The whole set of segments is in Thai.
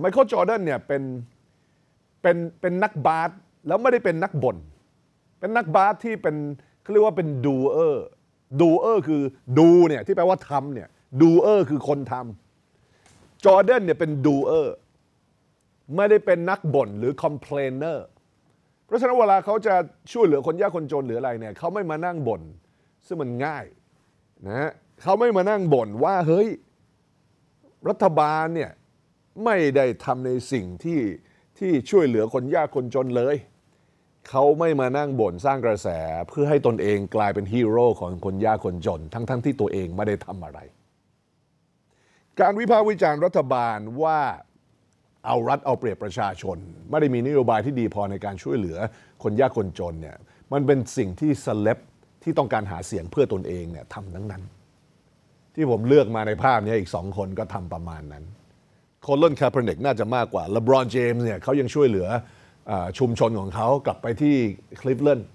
ไมเคิลจอร์แดนเนี่ยเป็น เป็น เป็นนักบาสแล้วไม่ได้เป็นนักบน่นเป็นนักบาสที่เป็นเขาเรียกว่าเป็นดูเออร์ดูเออร์คือดูเนี่ยที่แปลว่าทำเนี่ยดูเออร์คือคนทำจอร์แดนเนี่ยเป็นดูเออร์ไม่ได้เป็นนักบ่นหรือคอมเพลเนอร์เพราะฉะนั้นเวลาเขาจะช่วยเหลือคนยากคนจนหรืออะไรเนี่ยเขาไม่มานั่งบน่นซึ่งมันง่ายนะเขาไม่มานั่งบ่นว่าเฮ้ยรัฐบาลเนี่ยไม่ได้ทำในสิ่งที่ที่ช่วยเหลือคนยากคนจนเลย เขาไม่มานั่งบ่นสร้างกระแสเพื่อให้ตนเองกลายเป็นฮีโร่ของคนยากคนจน ทั้งๆทที่ตัวเองไม่ได้ทำอะไร การวิพากษ์วิจารณ์รัฐบาลว่าเอารัฐเอาเปรียบประชาชนไม่ได้มีนโยบายที่ดีพอในการช่วยเหลือคนยากคนจนเนี่ยมันเป็นสิ่งที่เซเลบที่ต้องการหาเสียงเพื่อตนเองเนี่ยทำทั้งนั้น ที่ผมเลือกมาในภาพนี้อีกสองคนก็ทำประมาณนั้นโคลนคาเปเนกน่าจะมากกว่าเลบรอนเจมส์เนี่ยเขายังช่วยเหลืออชุมชนของเขากลับไปที่คลิฟแลนด์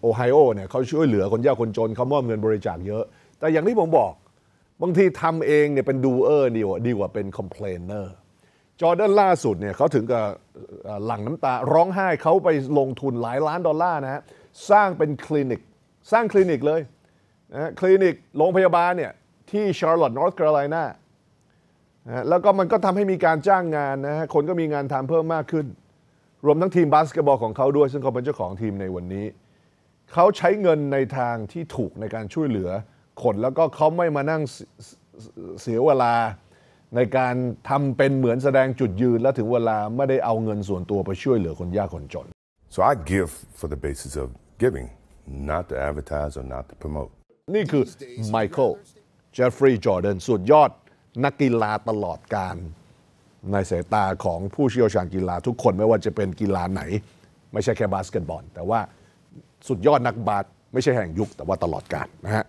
โอไฮโอเนี่ยเขาช่วยเหลือคนยากคนจนเขามอบเงินบริจาคเยอะ แต่อย่างที่ผมบอก บางทีทำเองเนี่ยเป็นดูเออร์ดีกว่าดีกว่าเป็นคอมเพลนเนอร์ จอร์แดนล่าสุดเนี่ยเขาถึงกับหลั่งน้ำตา ร้องไห้เขาไปลงทุนหลายล้านดอลลาร์นะฮะสร้างเป็นคลินิกสร้างคลินิกเลยนะคลินิกโรงพยาบาลเนี่ยที่ชาร์ลอตต์นอร์ทแคโรไลนานะแล้วก็มันก็ทำให้มีการจ้างงานนะฮะ คนก็มีงานทำเพิ่มมากขึ้น รวมทั้งทีมบาสเกตบอลของเขาด้วย ซึ่งเขาเป็นเจ้าของทีมในวันนี้ เขาใช้เงินในทางที่ถูกในการช่วยเหลือคนแล้วก็เขาไม่มานั่งเสียเวลาในการทำเป็นเหมือนแสดงจุดยืน และถึงเวลาไม่ได้เอาเงินส่วนตัวไปช่วยเหลือคนยากคนจน so I give for the basis of giving not to advertise or not to promote นี่คือไมเคิลเจฟฟรีย์จอร์แดนสุดยอดนักกีฬาตลอดการในสายตาของผู้เชี่ยวชาญกีฬาทุกคนไม่ว่าจะเป็นกีฬาไหน ไม่ใช่แค่บาสเกตบอล แต่ว่าสุดยอดนักบาสไม่ใช่แห่งยุค แต่ว่าตลอดการนะฮะ